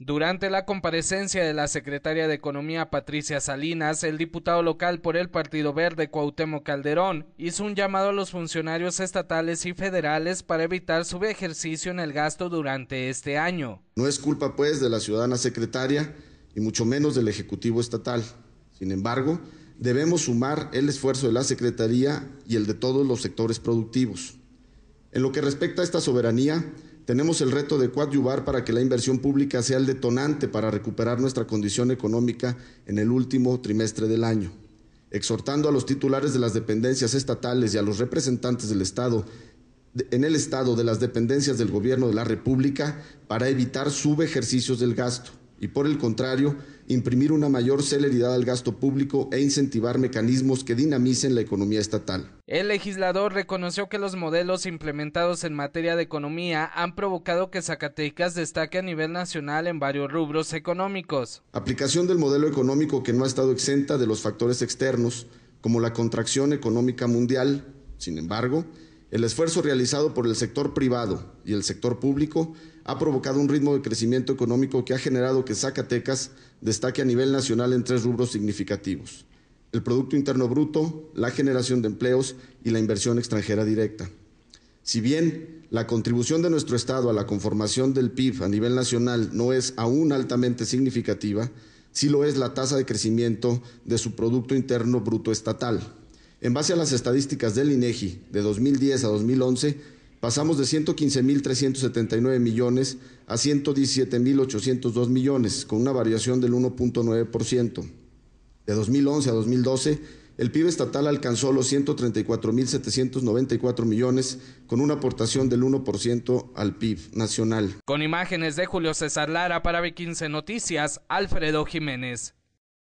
Durante la comparecencia de la secretaria de Economía Patricia Salinas, el diputado local por el Partido Verde Cuauhtémoc Calderón hizo un llamado a los funcionarios estatales y federales para evitar su ejercicio en el gasto durante este año. No es culpa pues de la ciudadana secretaria y mucho menos del Ejecutivo estatal. Sin embargo, debemos sumar el esfuerzo de la Secretaría y el de todos los sectores productivos. En lo que respecta a esta soberanía, tenemos el reto de coadyuvar para que la inversión pública sea el detonante para recuperar nuestra condición económica en el último trimestre del año. Exhortando a los titulares de las dependencias estatales y a los representantes del Estado en el Estado de las dependencias del Gobierno de la República para evitar subejercicios del gasto y por el contrario, imprimir una mayor celeridad al gasto público e incentivar mecanismos que dinamicen la economía estatal. El legislador reconoció que los modelos implementados en materia de economía han provocado que Zacatecas destaque a nivel nacional en varios rubros económicos. Aplicación del modelo económico que no ha estado exenta de los factores externos, como la contracción económica mundial, sin embargo, el esfuerzo realizado por el sector privado y el sector público ha provocado un ritmo de crecimiento económico que ha generado que Zacatecas destaque a nivel nacional en tres rubros significativos el Producto Interno Bruto, la generación de empleos y la inversión extranjera directa. Si bien la contribución de nuestro Estado a la conformación del PIB a nivel nacional no es aún altamente significativa, sí lo es la tasa de crecimiento de su Producto Interno Bruto Estatal, en base a las estadísticas del INEGI de 2010 a 2011, pasamos de 115.379 millones a 117.802 millones, con una variación del 1.9%. De 2011 a 2012, el PIB estatal alcanzó los 134.794 millones con una aportación del 1% al PIB nacional. Con imágenes de Julio César Lara para B15 Noticias, Alfredo Jiménez.